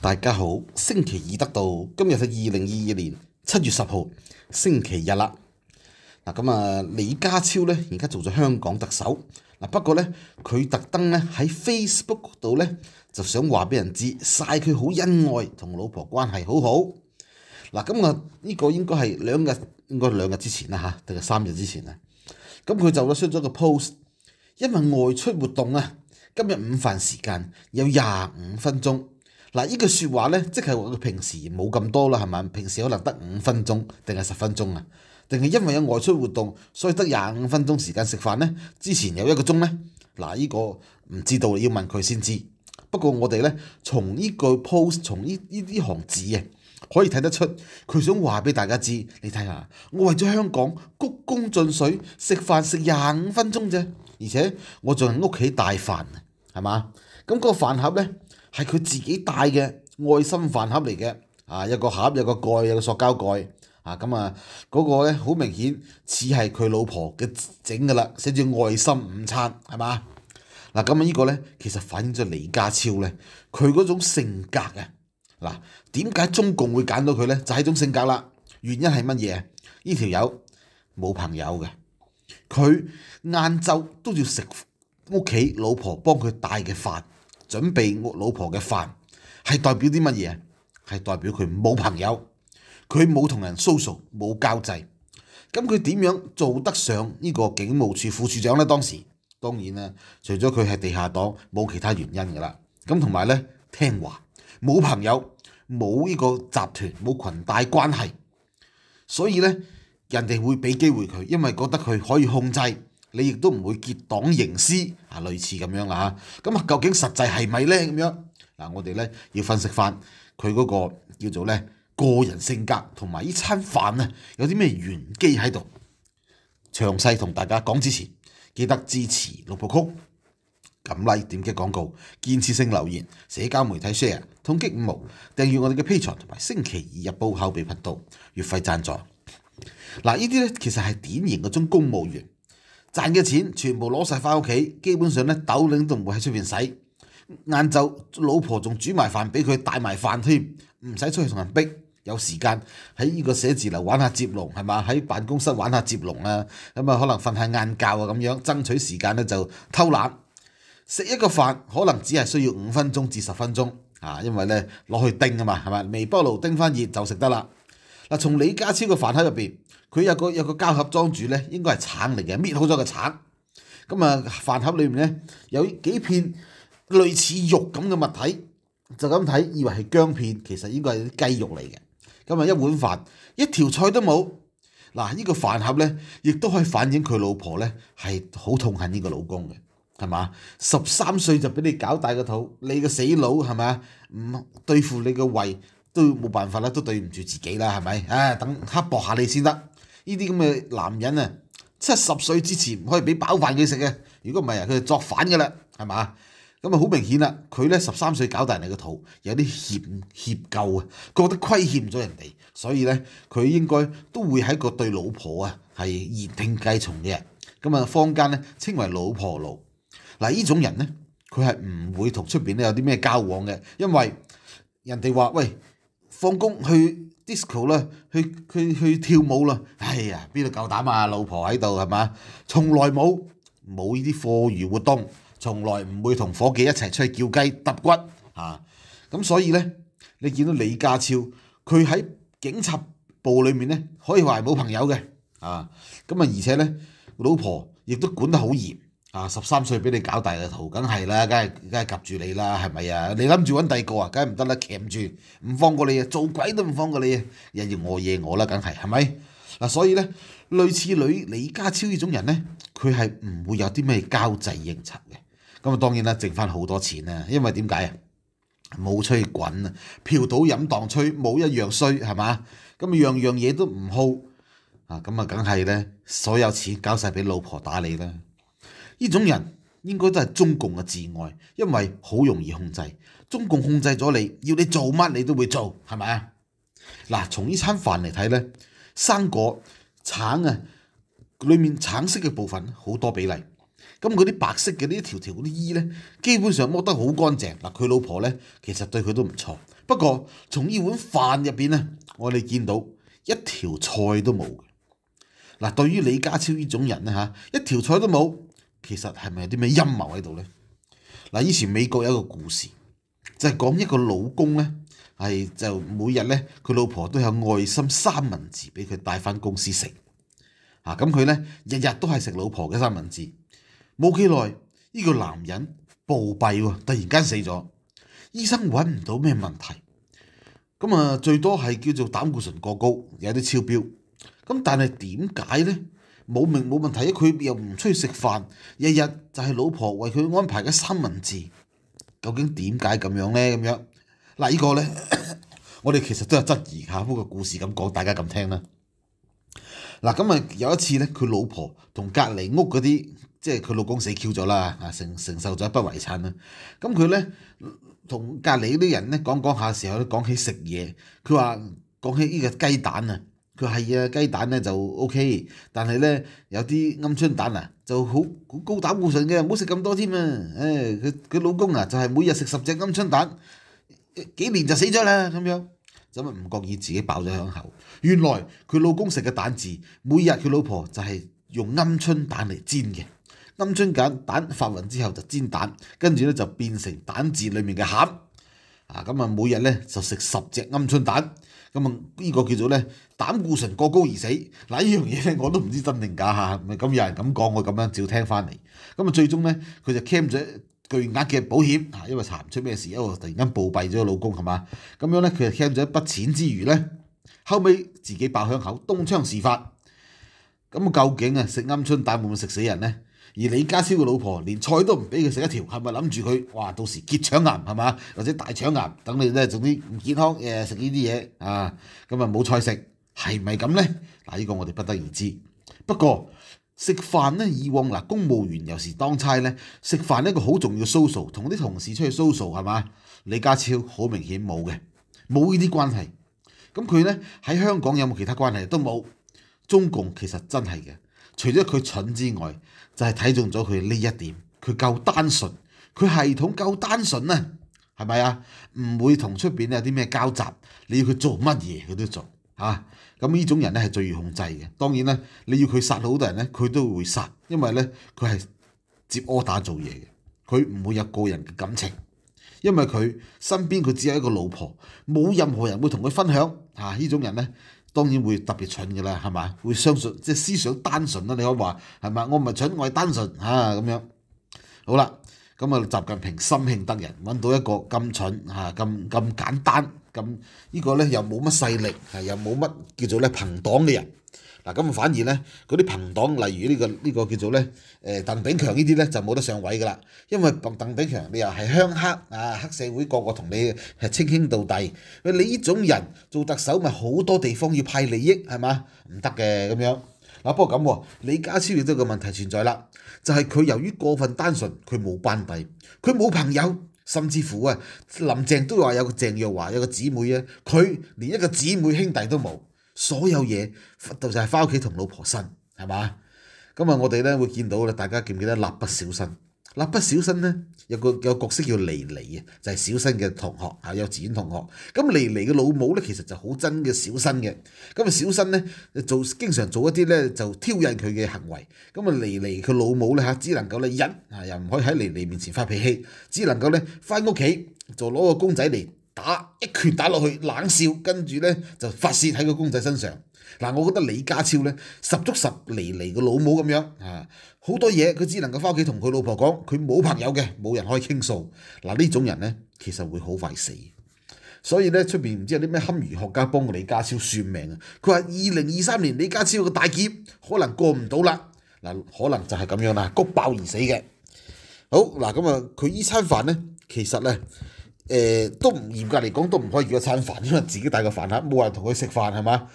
大家好，星期二得到今日係二零二二年七月十號星期日啦。嗱咁啊，李家超咧而家做咗香港特首嗱，不過咧佢特登咧喺 Facebook 度咧就想話俾人知晒佢好恩愛同老婆關係好好嗱。咁啊呢個應該係兩日，应该两日之前啦吓，定係三日之前啊。咁佢就出咗個 post，因為外出活動啊，今日午飯時間有廿五分鐘。嗱，呢句说話咧，即係我佢平時冇咁多啦，係咪？平時可能得五分鐘，定係十分鐘啊？定係因為有外出活動，所以得廿五分鐘時間食飯咧？之前有一個鐘咧？嗱，呢個唔知道，要問佢先知。不過我哋咧，從呢句 post，從呢呢啲行字啊，可以睇得出佢想話俾大家知。你睇下，我為咗香港鞠躬尽瘁，食飯食廿五分鐘啫，而且我仲喺屋企帶飯，係嘛？咁嗰個飯盒咧？係佢自己帶嘅愛心飯盒嚟嘅，啊一個盒，有個蓋，有個塑膠蓋，啊咁啊嗰個咧好明顯似係佢老婆嘅整㗎啦，寫住愛心午餐係嘛？嗱咁啊呢個咧其實反映咗李家超咧佢嗰種性格啊！嗱，點解中共會揀到佢咧？就係種性格啦。原因係乜嘢？呢條友冇朋友嘅，佢晏晝都要食屋企老婆幫佢帶嘅飯。準備我老婆嘅飯，係代表啲乜嘢？係代表佢冇朋友，佢冇同人 social，冇交際。咁佢點樣做得上呢個警務處副處長咧？當時當然啦，除咗佢係地下黨，冇其他原因噶啦。咁同埋咧，聽話，冇朋友，冇呢個集團，冇群帶關係。所以咧，人哋會俾機會佢，因為覺得佢可以控制。你亦都唔會結黨營私啊，類似咁樣啦嚇。咁啊，究竟實際係咪咧？咁樣嗱，我哋咧要分析翻佢嗰個叫做咧個人性格同埋呢餐飯啊，有啲咩玄機喺度。詳細同大家講之前，記得支持六部曲，like 點擊廣告、建設性留言、社交媒體 share、通擊五毛、訂閱我哋嘅 Peter 同埋星期二日報口備頻道月費贊助。嗱，呢啲咧其實係典型嗰種公務員。賺嘅錢全部攞晒翻屋企，基本上咧豆领都唔會喺出边使。晏晝老婆仲煮埋飯俾佢帶埋飯添，唔使出去同人逼。有時間喺呢個寫字樓玩下接龍係嘛？喺辦公室玩下接龍啊。咁啊，可能瞓下晏覺啊咁樣，爭取時間咧就偷懶。食一個飯可能只係需要五分鐘至十分鐘啊，因為咧攞去叮啊嘛，係嘛微波爐叮翻熱就食得啦。嗱，從李家超嘅飯盒入边，佢有個有個膠盒裝住咧，應該係橙嚟嘅，搣好咗個橙。咁啊飯盒裏面咧有幾片類似肉咁嘅物體，就咁睇以為係薑片，其實應該係雞肉嚟嘅。咁啊一碗飯一條菜都冇。嗱呢個飯盒咧，亦都可以反映佢老婆咧係好痛恨呢個老公嘅，係嘛？十三歲就俾你搞大個肚，你個死佬係啊？唔對付你個胃都冇辦法啦，都對唔住自己啦，係咪？唉，等刻薄下你先得。呢啲咁嘅男人啊，七十歲之前唔可以俾飽飯佢食嘅，如果唔係啊，佢就作反噶啦，係嘛？咁啊好明顯啦，佢咧十三歲搞大你個肚，有啲歉歉疚啊，覺得虧欠咗人哋，所以咧佢應該都會喺個對老婆啊係言聽計從嘅，咁啊坊間咧稱為老婆奴。嗱呢種人咧，佢係唔會同出邊咧有啲咩交往嘅，因為人哋話喂放工去。disco 啦，去去去跳舞啦，哎呀，邊度夠膽啊！老婆喺度係嘛，從來冇冇呢啲課餘活動，從來唔會同伙計一齊出去叫雞揼骨嚇，咁所以咧，你見到李家超，佢喺警察部裏面咧，可以話係冇朋友嘅，啊，咁啊而且咧，老婆亦都管得好嚴。啊！十三歲俾你搞大嘅圖，梗係啦，梗係梗係夾住你啦，係咪啊？你諗住揾第二個啊？梗係唔得啦，夾住唔放過你啊！做鬼都唔放過你啊！日日我夜我啦，梗係係咪？嗱，所以咧，類似女李家超呢種人咧，佢係唔會有啲咩交際應酬嘅。咁啊，當然啦，剩翻好多錢啦，因為點解啊？冇出去滾啊，嫖賭飲蕩，吹冇一樣衰係嘛？咁啊，樣樣嘢都唔好啊，咁啊，梗係咧，所有錢搞曬俾老婆打理啦。呢種人應該都係中共嘅至愛，因為好容易控制。中共控制咗你，要你做乜你都會做，係咪啊？嗱，從呢餐飯嚟睇咧，生果橙啊，裡面橙色嘅部分好多比例。咁嗰啲白色嘅呢一條條嗰啲衣咧，基本上剝得好乾淨。嗱，佢老婆咧其實對佢都唔錯。不過從呢碗飯入邊咧，我哋見到一條菜都冇。嗱，對於李家超呢種人咧嚇，一條菜都冇。其實係咪有啲咩陰謀喺度咧？嗱，以前美國有一個故事，就係講一個老公咧，係就每日咧，佢老婆都有愛心三文治俾佢帶翻公司食。啊，咁佢咧日日都係食老婆嘅三文治。冇幾耐，呢個男人暴斃喎，突然間死咗。醫生揾唔到咩問題，咁啊最多係叫做膽固醇過高，有啲超標。咁但係點解咧？冇明冇問題佢又唔出去食飯，日日就係老婆為佢安排嘅三文治。究竟點解咁樣咧？咁樣嗱，依個咧，我哋其實都有質疑下。不過故事咁講，大家咁聽啦。嗱，咁啊有一次咧，佢老婆同隔離屋嗰啲，即係佢老公死 Q 咗啦，承承受咗一筆遺產啦。咁佢咧同隔離啲人咧講講下時候咧，講起食嘢，佢話講起呢個雞蛋啊。佢係啊，雞蛋咧就 O K，但係咧有啲鵪鶉蛋啊，就好好高膽固醇嘅，唔好食咁多添啊！誒，佢佢老公啊就係每日食十隻鵪鶉蛋，幾年就死咗啦咁樣，怎麼唔覺意自己爆咗響口？原來佢老公食嘅蛋治，每日佢老婆就係用鵪鶉蛋嚟煎嘅，鵪鶉蛋蛋發混之後就煎蛋，跟住咧就變成蛋治裡面嘅餡，啊咁啊每日咧就食十隻鵪鶉蛋。咁啊，呢個叫做咧膽固醇過高而死，嗱呢樣嘢咧我都唔知真定假嚇，咁有人咁講，我咁樣照聽翻嚟。咁啊最終咧，佢就 c a m 咗巨額嘅保險嚇，因為查唔出咩事，因為突然間暴斃咗老公係嘛，咁樣咧佢就 c a m 咗一筆錢之餘咧，後屘自己爆香口，東窗事發。咁究竟啊食鵪鶉蛋會唔會食死人咧？而李家超嘅老婆連菜都唔俾佢食一條，係咪諗住佢哇到時結腸癌係嘛，或者大腸癌等你咧，總之唔健康誒食呢啲嘢啊，咁啊冇菜食係咪咁咧？嗱呢個我哋不得而知。不過食飯咧，以往嗱公務員有時當差咧，食飯一個好重要 social，同啲同事出去 social 係嘛？李家超好明顯冇嘅，冇呢啲關係。咁佢咧喺香港有冇其他關係都冇，中共其實真係嘅。除咗佢蠢之外，就係睇中咗佢呢一點，佢夠單純，佢系統夠單純啊，係咪啊？唔會同出面有啲咩交集，你要佢做乜嘢佢都做，嚇。咁呢種人咧係最易控制嘅。當然啦，你要佢殺好多人咧，佢都會殺，因為咧佢係接 order 做嘢嘅，佢唔會有個人嘅感情，因為佢身邊佢只有一個老婆，冇任何人會同佢分享。嚇，呢種人咧。當然會特別蠢嘅啦，係嘛？會相信即係思想單純啦，你可以話係嘛？我唔係蠢，我係單純嚇咁樣。好啦，咁啊，習近平心慶得人，揾到一個咁蠢嚇咁咁簡單。咁呢個咧又冇乜勢力，係又冇乜叫做咧朋黨嘅人。嗱咁啊反而咧嗰啲朋黨，例如呢個呢個叫做咧誒鄧炳強呢啲咧就冇得上位噶啦。因為鄧鄧炳強你又係鄉黑啊，黑社會個個同你係稱兄道弟。你呢種人做特首咪好多地方要派利益係嘛？唔得嘅咁樣。嗱不過咁喎，李家超亦都個問題存在啦，就係佢由於過分單純，佢冇班底，佢冇朋友。甚至乎啊，林鄭都话有个郑若華有个姊妹啊，佢连一个姊妹兄弟都冇，所有嘢就就系翻屋企同老婆生，系嘛？咁啊，我哋咧会见到啦，大家记唔记得蜡笔小新？嗱，小新咧有個有個角色叫妮妮啊，就係小新嘅同學嚇，幼稚園同學。咁妮妮嘅老母咧，其實就好憎嘅小新嘅。咁啊，小新咧做經常做一啲咧就挑釁佢嘅行為。咁啊，妮莉佢老母咧嚇，只能夠咧忍啊，又唔可以喺妮妮面前發脾氣，只能夠咧翻屋企就攞個公仔嚟。打一拳打落去，冷笑，跟住咧就發泄喺個公仔身上。嗱，我覺得李家超咧十足十離離個老母咁樣，啊，好多嘢佢只能夠翻屋企同佢老婆講，佢冇朋友嘅，冇人可以傾訴。嗱呢種人咧，其實會好快死。所以咧出面唔知有啲咩堪舆學家幫李家超算命啊？佢話二零二三年李家超嘅大劫可能過唔到啦。嗱，可能就係咁樣啦，谷爆而死嘅。好嗱，咁啊佢依餐飯咧，其實咧。誒都唔嚴格嚟講都唔可以煮一餐飯，因為自己帶個飯盒，冇人同佢食飯係嘛？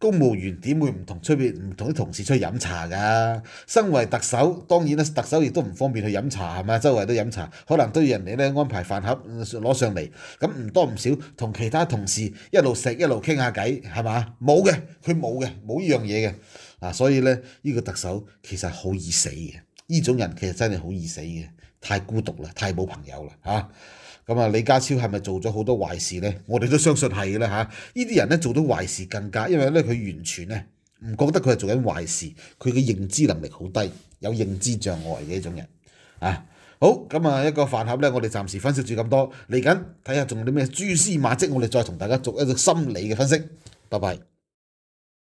公務員點會唔同出邊唔同啲同事出去飲茶㗎？身為特首，當然咧，特首亦都唔方便去飲茶係嘛？周圍都飲茶，可能都要人哋咧安排飯盒攞上嚟，咁唔多唔少同其他同事一路食一路傾下偈係嘛？冇嘅，佢冇嘅，冇呢樣嘢嘅啊！所以咧呢個特首其實好易死嘅，呢種人其實真係好易死嘅，太孤獨啦，太冇朋友啦嚇。咁啊，李家超系咪做咗好多坏事咧？我哋都相信系啦嚇。呢啲人咧，做到坏事更加，因为咧佢完全咧唔觉得佢系做紧坏事，佢嘅认知能力好低，有认知障碍嘅一种人。啊，好，咁啊一个饭盒咧，我哋暂时分析住咁多，嚟紧睇下仲有啲咩蛛丝马迹，我哋再同大家做一个心理嘅分析。拜拜。